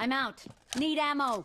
I'm out. Need ammo.